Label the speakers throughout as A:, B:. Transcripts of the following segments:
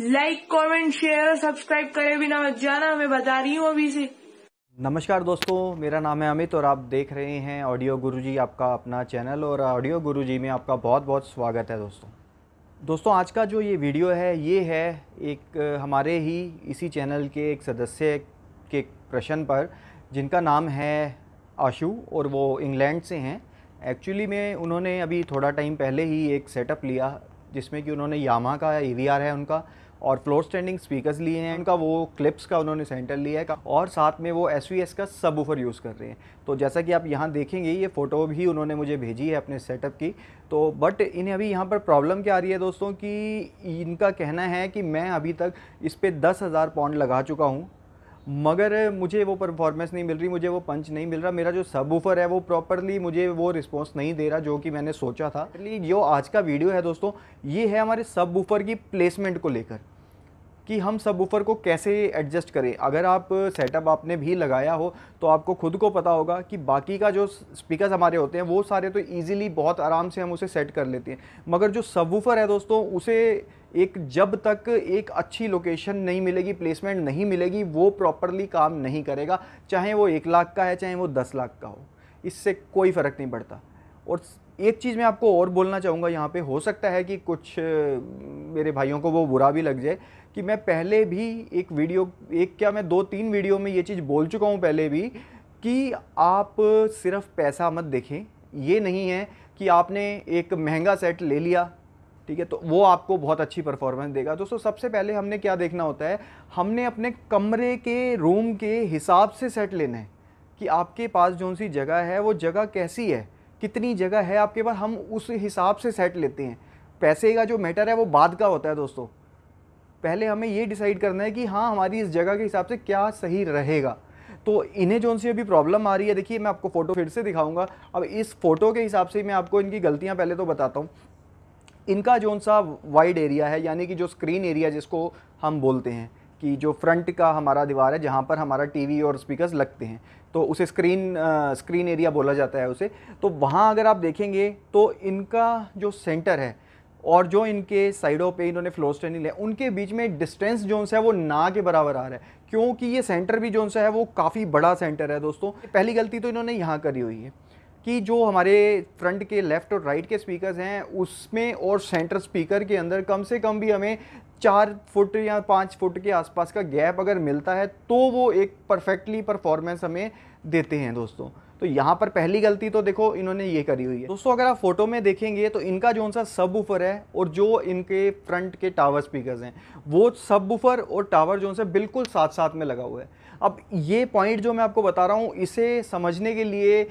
A: like comment share subscribe करे बिना मत जाना मैं बता रही हूँ अभी से नमस्कार दोस्तों मेरा नाम है अमित और आप देख रहे हैं ऑडियो गुरुजी आपका अपना चैनल और ऑडियो गुरुजी में आपका बहुत बहुत स्वागत है दोस्तों दोस्तों आज का जो ये वीडियो है ये है एक हमारे ही इसी चैनल के एक सदस्य के प्रश्न पर जिनका नाम है आशु और वो इंग्लैंड से हैं एक्चुअली में उन्होंने अभी थोड़ा टाइम पहले ही एक सेटअप लिया जिसमें कि उन्होंने यामा का ई है उनका और फ्लोर स्टैंडिंग स्पीकर्स लिए हैं उनका वो क्लिप्स का उन्होंने सेंटर लिया है और साथ में वो एस का सब ऊफर यूज़ कर रहे हैं तो जैसा कि आप यहाँ देखेंगे ये फ़ोटो भी उन्होंने मुझे भेजी है अपने सेटअप की तो बट इन्हें अभी यहाँ पर प्रॉब्लम क्या आ रही है दोस्तों कि इनका कहना है कि मैं अभी तक इस पर दस हज़ार पाउंड लगा चुका हूँ मगर मुझे वो परफॉर्मेंस नहीं मिल रही मुझे वो पंच नहीं मिल रहा मेरा जो सब ऊफर है वो प्रॉपरली मुझे वो रिस्पॉन्स नहीं दे रहा जो कि मैंने सोचा था जो आज का वीडियो है दोस्तों ये है हमारे सब ऊफर की प्लेसमेंट को लेकर कि हम सब सबवूफर को कैसे एडजस्ट करें अगर आप सेटअप आपने भी लगाया हो तो आपको खुद को पता होगा कि बाकी का जो स्पीकर्स हमारे होते हैं वो सारे तो ईजिली बहुत आराम से हम उसे सेट कर लेते हैं मगर जो सबवूफर है दोस्तों उसे एक जब तक एक अच्छी लोकेशन नहीं मिलेगी प्लेसमेंट नहीं मिलेगी वो प्रॉपरली काम नहीं करेगा चाहे वो एक लाख का है चाहे वो दस लाख का हो इससे कोई फ़र्क नहीं पड़ता और एक चीज़ मैं आपको और बोलना चाहूँगा यहाँ पे हो सकता है कि कुछ मेरे भाइयों को वो बुरा भी लग जाए कि मैं पहले भी एक वीडियो एक क्या मैं दो तीन वीडियो में ये चीज़ बोल चुका हूँ पहले भी कि आप सिर्फ पैसा मत देखें ये नहीं है कि आपने एक महंगा सेट ले लिया ठीक है तो वो आपको बहुत अच्छी परफॉर्मेंस देगा दोस्तों सबसे पहले हमने क्या देखना होता है हमने अपने कमरे के रूम के हिसाब से सेट लेना है कि आपके पास जो सी जगह है वो जगह कैसी है कितनी जगह है आपके पास हम उस हिसाब से सेट लेते हैं पैसे का जो मैटर है वो बाद का होता है दोस्तों पहले हमें ये डिसाइड करना है कि हाँ हमारी इस जगह के हिसाब से क्या सही रहेगा तो इन्हें जो सी अभी प्रॉब्लम आ रही है देखिए मैं आपको फ़ोटो फिर से दिखाऊंगा अब इस फ़ोटो के हिसाब से मैं आपको इनकी गलतियाँ पहले तो बताता हूँ इनका जो सा वाइड एरिया है यानी कि जो स्क्रीन एरिया जिसको हम बोलते हैं कि जो फ्रंट का हमारा दीवार है जहाँ पर हमारा टीवी और स्पीकर्स लगते हैं तो उसे स्क्रीन स्क्रीन एरिया बोला जाता है उसे तो वहाँ अगर आप देखेंगे तो इनका जो सेंटर है और जो इनके साइडों पे इन्होंने फ्लोर स्टैंडिंग लिया उनके बीच में डिस्टेंस जो है वो ना के बराबर आ रहा है क्योंकि ये सेंटर भी जो है वो काफ़ी बड़ा सेंटर है दोस्तों पहली गलती तो इन्होंने यहाँ करी हुई है कि जो हमारे फ्रंट के लेफ़्ट और राइट के स्पीकर्स हैं उसमें और सेंटर स्पीकर के अंदर कम से कम भी हमें चार फुट या पाँच फुट के आसपास का गैप अगर मिलता है तो वो एक परफेक्टली परफॉर्मेंस हमें देते हैं दोस्तों तो यहाँ पर पहली गलती तो देखो इन्होंने ये करी हुई है दोस्तों अगर आप फोटो में देखेंगे तो इनका जो सा सब ऊफर है और जो इनके फ्रंट के टावर स्पीकर्स हैं वो सब ऊफर और टावर जो सा बिल्कुल साथ साथ में लगा हुआ है अब ये पॉइंट जो मैं आपको बता रहा हूँ इसे समझने के लिए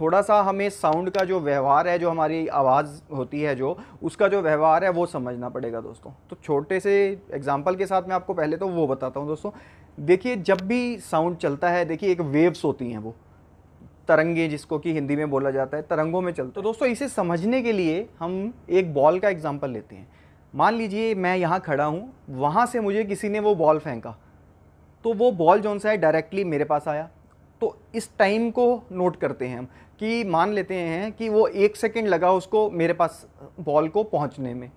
A: थोड़ा सा हमें साउंड का जो व्यवहार है जो हमारी आवाज़ होती है जो उसका जो व्यवहार है वो समझना पड़ेगा दोस्तों तो छोटे से एग्जाम्पल के साथ मैं आपको पहले तो वो बताता हूँ दोस्तों देखिए जब भी साउंड चलता है देखिए एक वेव्स होती हैं वो तरंगे जिसको कि हिंदी में बोला जाता है तरंगों में चलते तो दोस्तों इसे समझने के लिए हम एक बॉल का एग्जाम्पल लेते हैं मान लीजिए मैं यहाँ खड़ा हूँ वहाँ से मुझे किसी ने वो बॉल फेंका तो वो बॉल जो सा है डायरेक्टली मेरे पास आया तो इस टाइम को नोट करते हैं हम कि मान लेते हैं कि वो एक सेकेंड लगा उसको मेरे पास बॉल को पहुँचने में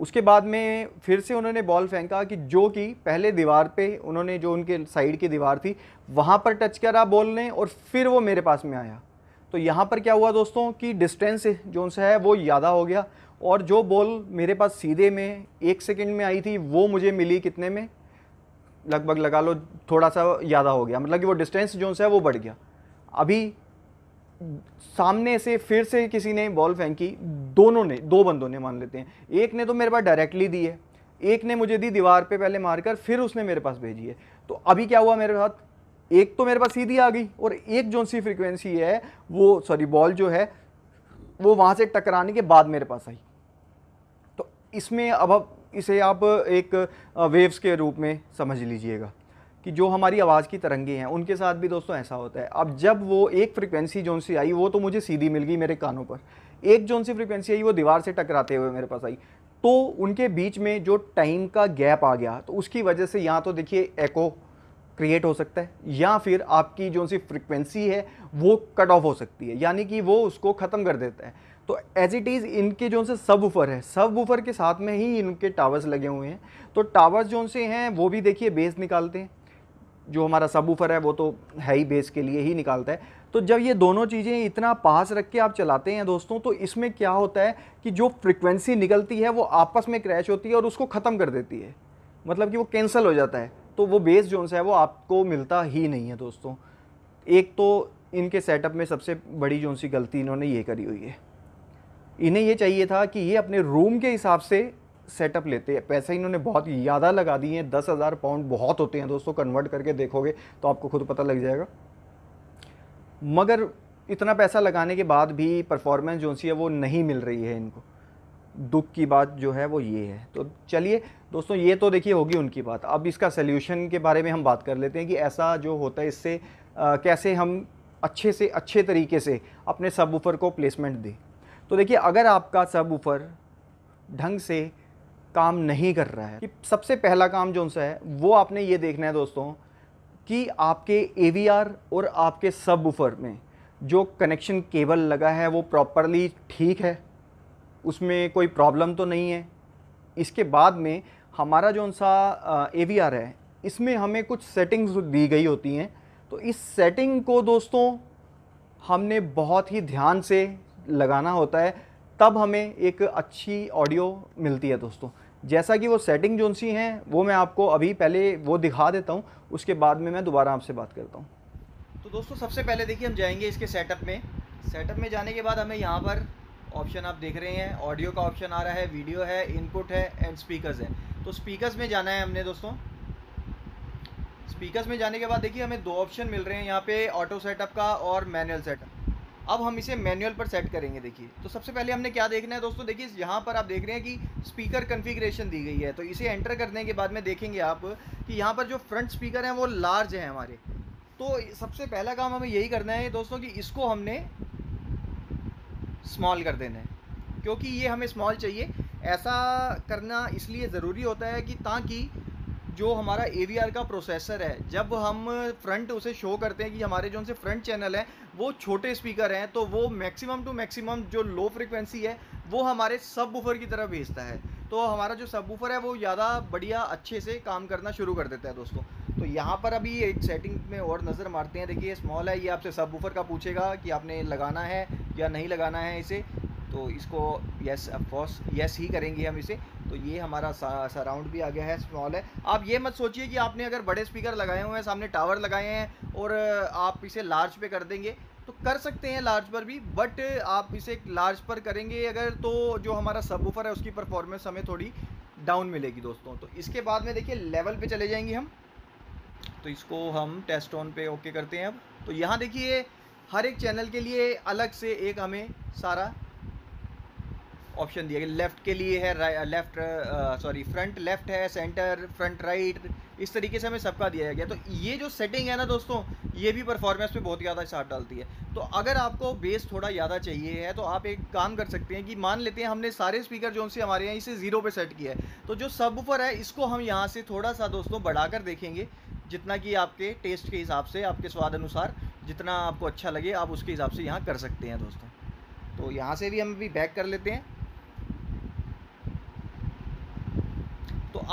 A: उसके बाद में फिर से उन्होंने बॉल फेंका कि जो कि पहले दीवार पे उन्होंने जो उनके साइड की दीवार थी वहाँ पर टच करा बॉल ने और फिर वो मेरे पास में आया तो यहाँ पर क्या हुआ दोस्तों कि डिस्टेंस जो उनसे है वो ज़्यादा हो गया और जो बॉल मेरे पास सीधे में एक सेकेंड में आई थी वो मुझे मिली कितने में लगभग लगा लो थोड़ा सा ज़्यादा हो गया मतलब कि वो डिस्टेंस जो है वो बढ़ गया अभी सामने से फिर से किसी ने बॉल फेंकी दोनों ने दो बंदों ने मान लेते हैं एक ने तो मेरे पास डायरेक्टली दी है एक ने मुझे दी दीवार पे पहले मारकर फिर उसने मेरे पास भेजी है तो अभी क्या हुआ मेरे साथ एक तो मेरे पास सीधी आ गई और एक जो सी फ्रिक्वेंसी है वो सॉरी बॉल जो है वो वहाँ से टकराने के बाद मेरे पास आई तो इसमें अब अब इसे आप एक वेव्स के रूप में समझ लीजिएगा कि जो हमारी आवाज़ की तरंगे हैं उनके साथ भी दोस्तों ऐसा होता है अब जब वो एक फ्रिक्वेंसी जो सी आई वो तो मुझे सीधी मिल गई मेरे कानों पर एक जोन सी फ्रिक्वेंसी आई वो दीवार से टकराते हुए मेरे पास आई तो उनके बीच में जो टाइम का गैप आ गया तो उसकी वजह से यहाँ तो देखिए एको क्रिएट हो सकता है या फिर आपकी जो सी फ्रिक्वेंसी है वो कट ऑफ हो सकती है यानी कि वो उसको ख़त्म कर देता है तो एज इट इज़ इनके जो से सब वूफर है सब वूफर के साथ में ही इनके टावर्स लगे हुए हैं तो टावर्स जो से हैं वो भी देखिए बेस निकालते हैं जो हमारा सब वूफर है वो तो है ही बेस के लिए ही निकालता है तो जब ये दोनों चीज़ें इतना पास रख के आप चलाते हैं दोस्तों तो इसमें क्या होता है कि जो फ्रिक्वेंसी निकलती है वो आपस में क्रैश होती है और उसको ख़त्म कर देती है मतलब कि वो कैंसिल हो जाता है तो वो बेस जोन है वो आपको मिलता ही नहीं है दोस्तों एक तो इनके सेटअप में सबसे बड़ी जो सी गलती इन्होंने ये करी हुई है इन्हें ये चाहिए था कि ये अपने रूम के हिसाब से सेटअप लेते हैं पैसे इन्होंने बहुत ज़्यादा लगा दिए हैं दस हज़ार पाउंड बहुत होते हैं दोस्तों कन्वर्ट करके देखोगे तो आपको खुद पता लग जाएगा मगर इतना पैसा लगाने के बाद भी परफॉर्मेंस जो सी है वो नहीं मिल रही है इनको दुख की बात जो है वो ये है तो चलिए दोस्तों ये तो देखिए होगी उनकी बात अब इसका सल्यूशन के बारे में हम बात कर लेते हैं कि ऐसा जो होता है इससे आ, कैसे हम अच्छे से अच्छे तरीके से अपने सब को प्लेसमेंट दें तो देखिए अगर आपका सब ढंग से काम नहीं कर रहा है कि सबसे पहला काम जो उनसे है वो आपने ये देखना है दोस्तों कि आपके ए और आपके सब में जो कनेक्शन केबल लगा है वो प्रॉपरली ठीक है उसमें कोई प्रॉब्लम तो नहीं है इसके बाद में हमारा जो सा ए है इसमें हमें कुछ सेटिंग्स दी गई होती हैं तो इस सेटिंग को दोस्तों हमने बहुत ही ध्यान से लगाना होता है तब हमें एक अच्छी ऑडियो मिलती है दोस्तों जैसा कि वो सेटिंग जोन सी हैं वो मैं आपको अभी पहले वो दिखा देता हूँ उसके बाद में मैं दोबारा आपसे बात करता हूँ तो दोस्तों सबसे पहले देखिए हम जाएंगे इसके सेटअप में सेटअप में जाने के बाद हमें यहाँ पर ऑप्शन आप देख रहे हैं ऑडियो का ऑप्शन आ रहा है वीडियो है इनपुट है एंड स्पीकर्स है तो स्पीकर्स में जाना है हमने दोस्तों स्पीकर्स में जाने के बाद देखिए हमें दो ऑप्शन मिल रहे हैं यहाँ पे ऑटो सेटअप का और मैनुअल सेटअप अब हम इसे मैनुअल पर सेट करेंगे देखिए तो सबसे पहले हमने क्या देखना है दोस्तों देखिए यहाँ पर आप देख रहे हैं कि स्पीकर कन्फिग्रेशन दी गई है तो इसे एंटर करने के बाद में देखेंगे आप कि यहाँ पर जो फ्रंट स्पीकर हैं वो लार्ज हैं हमारे तो सबसे पहला काम हमें यही करना है दोस्तों कि इसको हमने स्मॉल कर देना है क्योंकि ये हमें स्मॉल चाहिए ऐसा करना इसलिए ज़रूरी होता है कि ताकि जो हमारा ए का प्रोसेसर है जब हम फ्रंट उसे शो करते हैं कि हमारे जो उनसे फ्रंट चैनल हैं वो छोटे स्पीकर हैं तो वो मैक्सिमम टू मैक्सिमम जो लो फ्रिक्वेंसी है वो हमारे सब बुफर की तरफ भेजता है तो हमारा जो सब बुफर है वो ज़्यादा बढ़िया अच्छे से काम करना शुरू कर देता है दोस्तों तो यहाँ पर अभी एक सेटिंग में और नज़र मारते हैं देखिए स्मॉल है ये आपसे सब बुफर का पूछेगा कि आपने लगाना है या नहीं लगाना है इसे तो इसको यस अफकोर्स यस ही करेंगे हम इसे तो ये हमारा सराउंड भी आ गया है स्मॉल है आप ये मत सोचिए कि आपने अगर बड़े स्पीकर लगाए हुए हैं सामने टावर लगाए हैं और आप इसे लार्ज पे कर देंगे तो कर सकते हैं लार्ज पर भी बट आप इसे लार्ज पर करेंगे अगर तो जो हमारा सब है उसकी परफॉर्मेंस हमें थोड़ी डाउन मिलेगी दोस्तों तो इसके बाद में देखिए लेवल पे चले जाएंगे हम तो इसको हम टेस्ट ऑन पे ओके करते हैं अब तो यहाँ देखिए हर एक चैनल के लिए अलग से एक हमें सारा ऑप्शन दिया गया लेफ़्ट के लिए है लेफ़्ट सॉरी फ्रंट लेफ़्ट है सेंटर फ्रंट राइट इस तरीके से हमें सबका दिया गया तो ये जो सेटिंग है ना दोस्तों ये भी परफॉर्मेंस पे बहुत ज़्यादा साथ डालती है तो अगर आपको बेस थोड़ा ज़्यादा चाहिए है तो आप एक काम कर सकते हैं कि मान लेते हैं हमने सारे स्पीकर जो उनसे हमारे यहाँ इसे ज़ीरो पर सेट किया है तो जो सब ऊपर है इसको हम यहाँ से थोड़ा सा दोस्तों बढ़ा कर देखेंगे जितना कि आपके टेस्ट के हिसाब से आपके स्वाद अनुसार जितना आपको अच्छा लगे आप उसके हिसाब से यहाँ कर सकते हैं दोस्तों तो यहाँ से भी हम भी बैक कर लेते हैं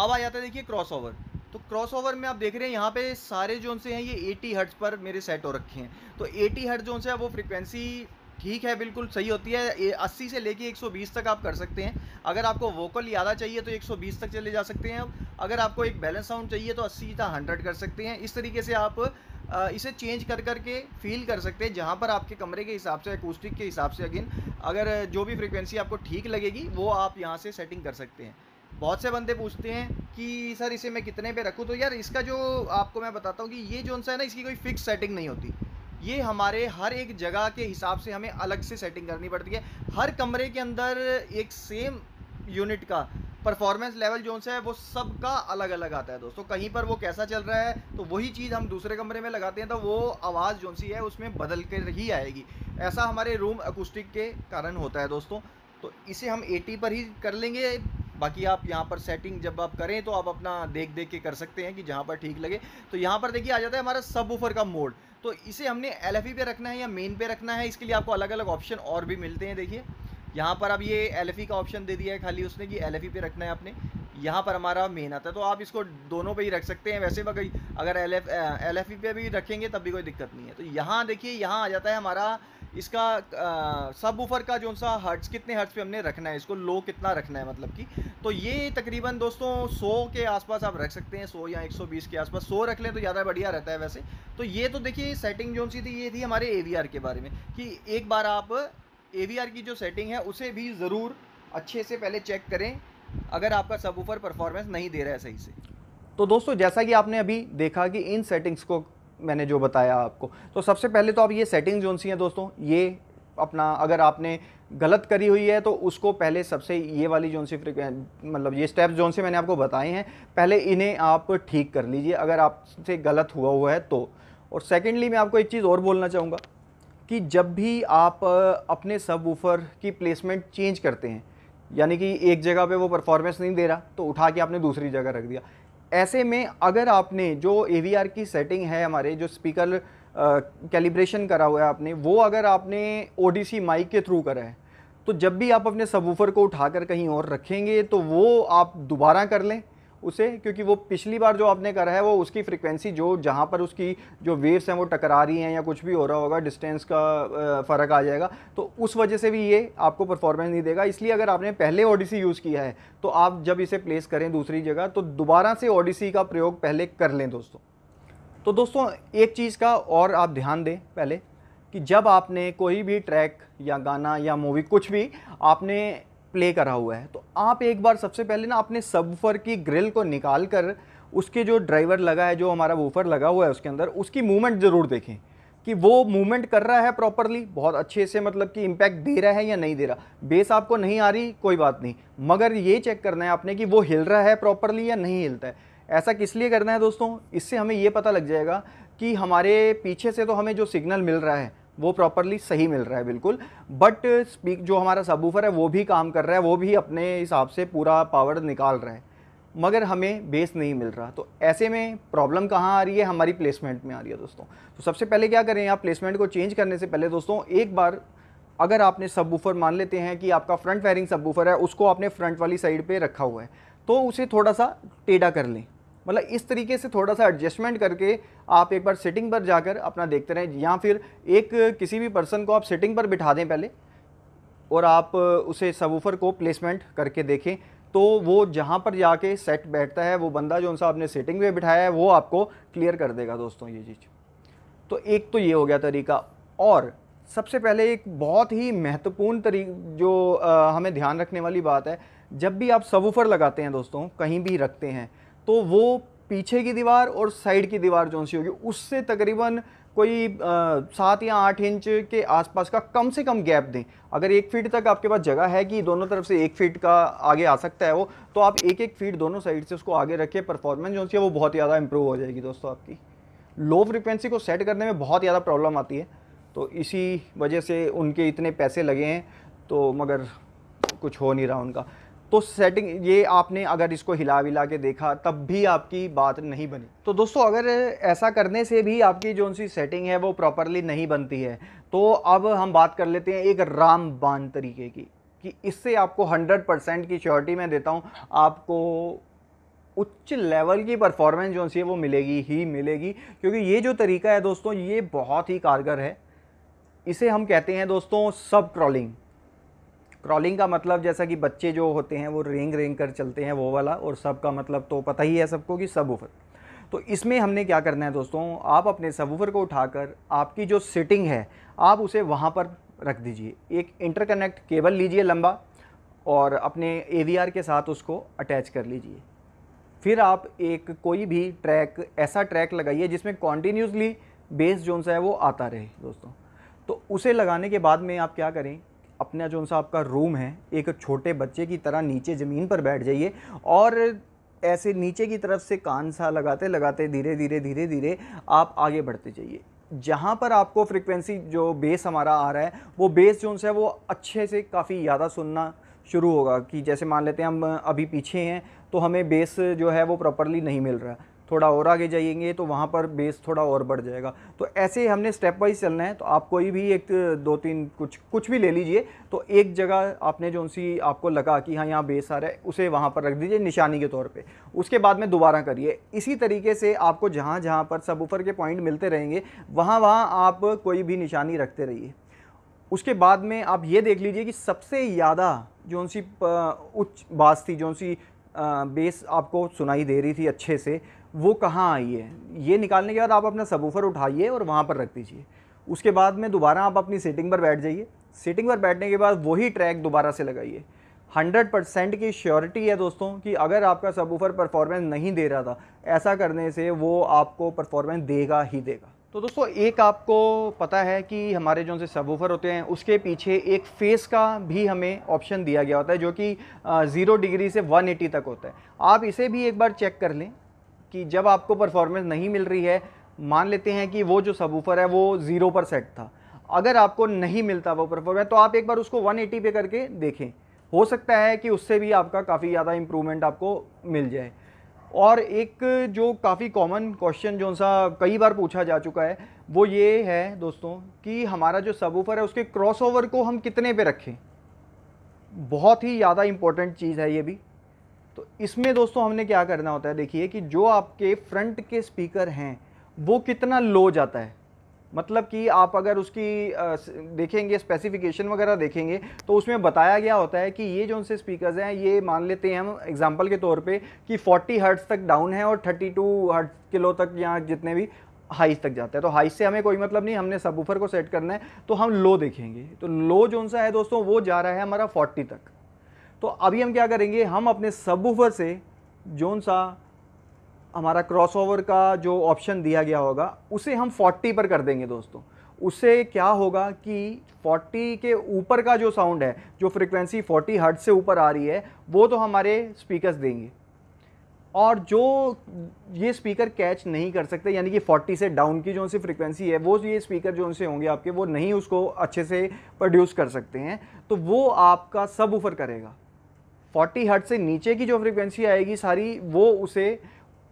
A: अब आ जाता है देखिए क्रॉसओवर तो क्रॉसओवर में आप देख रहे हैं यहाँ पे सारे जोन से हैं ये 80 हर्ट्ज़ पर मेरे सेट हो रखे हैं तो 80 हर्ट्ज़ जोन से है वो फ्रीक्वेंसी ठीक है बिल्कुल सही होती है अस्सी से लेके 120 तक आप कर सकते हैं अगर आपको वोकल ज़्यादा चाहिए तो 120 तक चले जा सकते हैं अगर आपको एक बैलेंस साउंड चाहिए तो अस्सी या हंड्रेड कर सकते हैं इस तरीके से आप इसे चेंज कर कर के फील कर सकते हैं जहाँ पर आपके कमरे के हिसाब से एकूस्टिक के हिसाब से अगेन अगर जो भी फ्रिक्वेंसी आपको ठीक लगेगी वो आप यहाँ से सेटिंग कर सकते हैं बहुत से बंदे पूछते हैं कि सर इसे मैं कितने पे रखूँ तो यार इसका जो आपको मैं बताता हूँ कि ये जो सा है ना इसकी कोई फिक्स सेटिंग नहीं होती ये हमारे हर एक जगह के हिसाब से हमें अलग से सेटिंग करनी पड़ती है हर कमरे के अंदर एक सेम यूनिट का परफॉर्मेंस लेवल जो है वो सबका अलग अलग आता है दोस्तों कहीं पर वो कैसा चल रहा है तो वही चीज़ हम दूसरे कमरे में लगाते हैं तो वो आवाज़ जो सी है उसमें बदल कर ही आएगी ऐसा हमारे रूम अकुस्टिक के कारण होता है दोस्तों तो इसे हम 80 पर ही कर लेंगे बाकी आप यहाँ पर सेटिंग जब आप करें तो आप अपना देख देख के कर सकते हैं कि जहाँ पर ठीक लगे तो यहाँ पर देखिए आ जाता है हमारा सब वूफर का मोड तो इसे हमने एल पे रखना है या मेन पे रखना है इसके लिए आपको अलग अलग ऑप्शन और भी मिलते हैं देखिए यहाँ पर अब ये एल का ऑप्शन दे दिया है खाली उसने कि एल पे रखना है आपने यहाँ पर हमारा मेन आता है तो आप इसको दोनों पे ही रख सकते हैं वैसे भी अगर एल एफ पे भी रखेंगे तब भी कोई दिक्कत नहीं है तो यहाँ देखिए यहाँ आ जाता है हमारा इसका सब ऊफर का जो सा हर्ट्स कितने हर्ट्स पे हमने रखना है इसको लो कितना रखना है मतलब कि तो ये तकरीबन दोस्तों 100 के आसपास आप रख सकते हैं 100 या 120 के आसपास 100 रख लें तो ज़्यादा बढ़िया रहता है वैसे तो ये तो देखिए सेटिंग जो सी थी ये थी हमारे ए के बारे में कि एक बार आप ए की जो सेटिंग है उसे भी ज़रूर अच्छे से पहले चेक करें अगर आपका सब परफॉर्मेंस नहीं दे रहा है सही से तो दोस्तों जैसा कि आपने अभी देखा कि इन सेटिंग्स को मैंने जो बताया आपको तो सबसे पहले तो आप ये सेटिंग जोन सी हैं दोस्तों ये अपना अगर आपने गलत करी हुई है तो उसको पहले सबसे ये वाली जोन सी मतलब ये स्टेप्स जोन से मैंने आपको बताए हैं पहले इन्हें आप ठीक कर लीजिए अगर आपसे गलत हुआ हुआ है तो और सेकेंडली मैं आपको एक चीज़ और बोलना चाहूँगा कि जब भी आप अपने सब वूफर की प्लेसमेंट चेंज करते हैं यानी कि एक जगह पे वो परफॉर्मेंस नहीं दे रहा तो उठा के आपने दूसरी जगह रख दिया ऐसे में अगर आपने जो ए की सेटिंग है हमारे जो स्पीकर कैलिब्रेशन करा हुआ है आपने वो अगर आपने ओ माइक के थ्रू करा है तो जब भी आप अपने सबवूफर को उठाकर कहीं और रखेंगे तो वो आप दोबारा कर लें उसे क्योंकि वो पिछली बार जो आपने करा है वो उसकी फ्रिक्वेंसी जो जहाँ पर उसकी जो वेव्स हैं वो टकरा रही हैं या कुछ भी हो रहा होगा डिस्टेंस का फ़र्क आ जाएगा तो उस वजह से भी ये आपको परफॉर्मेंस नहीं देगा इसलिए अगर आपने पहले ओडिसी यूज़ किया है तो आप जब इसे प्लेस करें दूसरी जगह तो दोबारा से ओडिसी का प्रयोग पहले कर लें दोस्तों तो दोस्तों एक चीज़ का और आप ध्यान दें पहले कि जब आपने कोई भी ट्रैक या गाना या मूवी कुछ भी आपने प्ले करा हुआ है तो आप एक बार सबसे पहले ना अपने सबफर की ग्रिल को निकाल कर उसके जो ड्राइवर लगा है जो हमारा वूफर लगा हुआ है उसके अंदर उसकी मूवमेंट ज़रूर देखें कि वो मूवमेंट कर रहा है प्रॉपरली बहुत अच्छे से मतलब कि इम्पैक्ट दे रहा है या नहीं दे रहा बेस आपको नहीं आ रही कोई बात नहीं मगर ये चेक करना है आपने कि वो हिल रहा है प्रॉपरली या नहीं हिलता है ऐसा किस लिए करना है दोस्तों इससे हमें ये पता लग जाएगा कि हमारे पीछे से तो हमें जो सिग्नल मिल रहा है वो प्रॉपरली सही मिल रहा है बिल्कुल बट स्पीक जो हमारा सबूफर है वो भी काम कर रहा है वो भी अपने हिसाब से पूरा पावर निकाल रहा है मगर हमें बेस नहीं मिल रहा तो ऐसे में प्रॉब्लम कहाँ आ रही है हमारी प्लेसमेंट में आ रही है दोस्तों तो सबसे पहले क्या करें आप प्लेसमेंट को चेंज करने से पहले दोस्तों एक बार अगर आपने सबवूफर मान लेते हैं कि आपका फ्रंट वायरिंग सबवूफर है उसको आपने फ्रंट वाली साइड पे रखा हुआ है तो उसे थोड़ा सा टेढ़ा कर लें मतलब इस तरीके से थोड़ा सा एडजस्टमेंट करके आप एक बार सिटिंग पर जाकर अपना देखते रहें या फिर एक किसी भी पर्सन को आप सिटिंग पर बिठा दें पहले और आप उसे सबूफर को प्लेसमेंट करके देखें तो वो जहाँ पर जाके सेट बैठता है वो बंदा जो उनसे आपने सेटिंग पर बिठाया है वो आपको क्लियर कर देगा दोस्तों ये चीज़ तो एक तो ये हो गया तरीका और सबसे पहले एक बहुत ही महत्वपूर्ण तरी जो आ, हमें ध्यान रखने वाली बात है जब भी आप सबूफर लगाते हैं दोस्तों कहीं भी रखते हैं तो वो पीछे की दीवार और साइड की दीवार जो सी होगी उससे तकरीबन कोई सात या आठ इंच के आसपास का कम से कम गैप दें अगर एक फीट तक आपके पास जगह है कि दोनों तरफ से एक फीट का आगे आ सकता है वो तो आप एक एक फीट दोनों साइड से उसको आगे रखें परफॉर्मेंस जो सी है वो बहुत ज़्यादा इंप्रूव हो जाएगी दोस्तों आपकी लो फ्रिक्वेंसी को सेट करने में बहुत ज़्यादा प्रॉब्लम आती है तो इसी वजह से उनके इतने पैसे लगे हैं तो मगर कुछ हो नहीं रहा उनका तो सेटिंग ये आपने अगर इसको हिला विला के देखा तब भी आपकी बात नहीं बनी तो दोस्तों अगर ऐसा करने से भी आपकी जो सी सेटिंग है वो प्रॉपरली नहीं बनती है तो अब हम बात कर लेते हैं एक रामबान तरीके की कि इससे आपको 100 परसेंट की श्योरिटी मैं देता हूँ आपको उच्च लेवल की परफॉर्मेंस जो सी है वो मिलेगी ही मिलेगी क्योंकि ये जो तरीका है दोस्तों ये बहुत ही कारगर है इसे हम कहते हैं दोस्तों सब क्रॉलिंग क्रॉलिंग का मतलब जैसा कि बच्चे जो होते हैं वो रेंग रेंग कर चलते हैं वो वाला और सब का मतलब तो पता ही है सबको कि सब ऊपर तो इसमें हमने क्या करना है दोस्तों आप अपने सबूफर को उठाकर आपकी जो सिटिंग है आप उसे वहाँ पर रख दीजिए एक इंटरकनेक्ट केबल लीजिए लंबा और अपने ए के साथ उसको अटैच कर लीजिए फिर आप एक कोई भी ट्रैक ऐसा ट्रैक लगाइए जिसमें कॉन्टीन्यूसली बेस जोन सा है वो आता रहे दोस्तों तो उसे लगाने के बाद में आप क्या करें अपना जो सा आपका रूम है एक छोटे बच्चे की तरह नीचे ज़मीन पर बैठ जाइए और ऐसे नीचे की तरफ से कान सा लगाते लगाते धीरे धीरे धीरे धीरे आप आगे बढ़ते जाइए जहाँ पर आपको फ्रिक्वेंसी जो बेस हमारा आ रहा है वो बेस जो है वो अच्छे से काफ़ी ज़्यादा सुनना शुरू होगा कि जैसे मान लेते हैं हम अभी पीछे हैं तो हमें बेस जो है वो प्रॉपरली नहीं मिल रहा थोड़ा और आगे जाइएंगे तो वहाँ पर बेस थोड़ा और बढ़ जाएगा तो ऐसे ही हमने स्टेप वाइज चलना है तो आप कोई भी एक दो तीन कुछ कुछ भी ले लीजिए तो एक जगह आपने जो उनसी आपको लगा कि हाँ यहाँ बेस आ रहा है उसे वहाँ पर रख दीजिए निशानी के तौर पे उसके बाद में दोबारा करिए इसी तरीके से आपको जहाँ जहाँ पर सब ऊपर के पॉइंट मिलते रहेंगे वहाँ वहाँ आप कोई भी निशानी रखते रहिए उसके बाद में आप ये देख लीजिए कि सबसे ज़्यादा जो सी उच्च बास थी जो सी बेस आपको सुनाई दे रही थी अच्छे से वो कहाँ आई है ये निकालने के बाद आप अपना सबूफर उठाइए और वहाँ पर रख दीजिए उसके बाद में दोबारा आप अपनी सीटिंग पर बैठ जाइए सीटिंग पर बैठने के बाद वही ट्रैक दोबारा से लगाइए हंड्रेड परसेंट की श्योरिटी है दोस्तों कि अगर आपका सबूफर परफॉर्मेंस नहीं दे रहा था ऐसा करने से वो आपको परफॉर्मेंस देगा ही देगा तो दोस्तों एक आपको पता है कि हमारे जो से सबूफ़र होते हैं उसके पीछे एक फेस का भी हमें ऑप्शन दिया गया होता है जो कि ज़ीरो डिग्री से 180 तक होता है आप इसे भी एक बार चेक कर लें कि जब आपको परफॉर्मेंस नहीं मिल रही है मान लेते हैं कि वो जो सबूफर है वो ज़ीरो पर सेट था अगर आपको नहीं मिलता वो परफॉर्मेंस तो आप एक बार उसको 180 पे करके देखें हो सकता है कि उससे भी आपका काफ़ी ज़्यादा इम्प्रूवमेंट आपको मिल जाए और एक जो काफ़ी कॉमन क्वेश्चन जो सा कई बार पूछा जा चुका है वो ये है दोस्तों कि हमारा जो सबूफर है उसके क्रॉसओवर को हम कितने पे रखें बहुत ही ज़्यादा इम्पोर्टेंट चीज़ है ये भी तो इसमें दोस्तों हमने क्या करना होता है देखिए कि जो आपके फ्रंट के स्पीकर हैं वो कितना लो जाता है मतलब कि आप अगर उसकी देखेंगे स्पेसिफिकेशन वगैरह देखेंगे तो उसमें बताया गया होता है कि ये जो उनसे स्पीकर्स हैं ये मान लेते हैं हम एग्जांपल के तौर पे कि 40 हर्ट्स तक डाउन है और 32 टू किलो तक या जितने भी हाई तक जाता है तो हाई से हमें कोई मतलब नहीं हमने सबवूफर को सेट करना है तो हम लो देखेंगे तो लो जो सा है दोस्तों वो जा रहा है हमारा फोर्टी तक तो अभी हम क्या करेंगे हम अपने सबवूफर से जोन सा हमारा क्रॉसओवर का जो ऑप्शन दिया गया होगा उसे हम 40 पर कर देंगे दोस्तों उससे क्या होगा कि 40 के ऊपर का जो साउंड है जो फ्रिक्वेंसी 40 हर्ट से ऊपर आ रही है वो तो हमारे स्पीकर्स देंगे और जो ये स्पीकर कैच नहीं कर सकते यानी कि 40 से डाउन की जो सी फ्रिक्वेंसी है वो ये स्पीकर जो उनसे होंगे आपके वो नहीं उसको अच्छे से प्रोड्यूस कर सकते हैं तो वो आपका सब ऊपर करेगा 40 हर्ट से नीचे की जो फ्रिक्वेंसी आएगी सारी वो उसे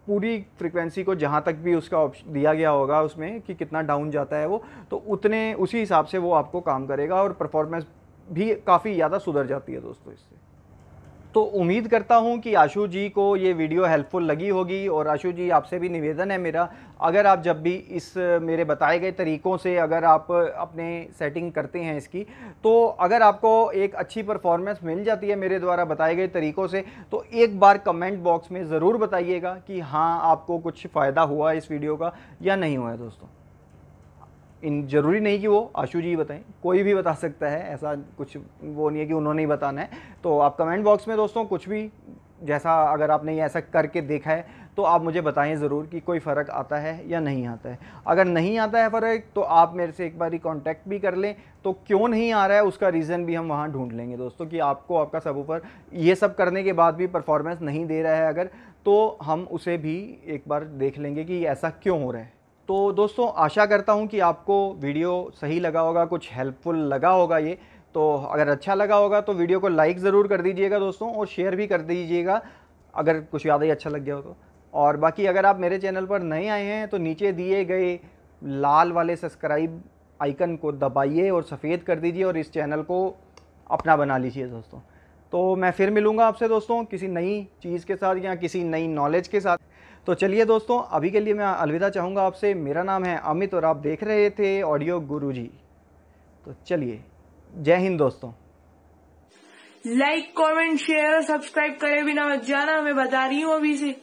A: पूरी फ्रिक्वेंसी को जहाँ तक भी उसका ऑप्शन दिया गया होगा उसमें कि कितना डाउन जाता है वो तो उतने उसी हिसाब से वो आपको काम करेगा और परफॉर्मेंस भी काफ़ी ज़्यादा सुधर जाती है दोस्तों इससे तो उम्मीद करता हूँ कि आशू जी को ये वीडियो हेल्पफुल लगी होगी और आशू जी आपसे भी निवेदन है मेरा अगर आप जब भी इस मेरे बताए गए तरीक़ों से अगर आप अपने सेटिंग करते हैं इसकी तो अगर आपको एक अच्छी परफॉर्मेंस मिल जाती है मेरे द्वारा बताए गए तरीक़ों से तो एक बार कमेंट बॉक्स में ज़रूर बताइएगा कि हाँ आपको कुछ फ़ायदा हुआ इस वीडियो का या नहीं हुआ है दोस्तों इन जरूरी नहीं कि वो आशु जी बताएं कोई भी बता सकता है ऐसा कुछ वो नहीं है कि उन्होंने ही बताना है तो आप कमेंट बॉक्स में दोस्तों कुछ भी जैसा अगर आपने ऐसा करके देखा है तो आप मुझे बताएं ज़रूर कि कोई फ़र्क आता है या नहीं आता है अगर नहीं आता है फ़र्क तो आप मेरे से एक बार ही कॉन्टैक्ट भी कर लें तो क्यों नहीं आ रहा है उसका रीज़न भी हम वहाँ ढूंढ लेंगे दोस्तों कि आपको आपका सब ऊपर ये सब करने के बाद भी परफॉर्मेंस नहीं दे रहा है अगर तो हम उसे भी एक बार देख लेंगे कि ऐसा क्यों हो रहा है तो दोस्तों आशा करता हूँ कि आपको वीडियो सही लगा होगा कुछ हेल्पफुल लगा होगा ये तो अगर अच्छा लगा होगा तो वीडियो को लाइक ज़रूर कर दीजिएगा दोस्तों और शेयर भी कर दीजिएगा अगर कुछ ज़्यादा ही अच्छा लग गया हो तो और बाकी अगर आप मेरे चैनल पर नए आए हैं तो नीचे दिए गए लाल वाले सब्सक्राइब आइकन को दबाइए और सफ़ेद कर दीजिए और इस चैनल को अपना बना लीजिए दोस्तों तो मैं फिर मिलूँगा आपसे दोस्तों किसी नई चीज़ के साथ या किसी नई नॉलेज के साथ तो चलिए दोस्तों अभी के लिए मैं अलविदा चाहूँगा आपसे मेरा नाम है अमित और आप देख रहे थे ऑडियो गुरु जी तो चलिए जय हिंद दोस्तों लाइक कमेंट शेयर सब्सक्राइब करें बिना मत जाना मैं बता रही हूँ अभी से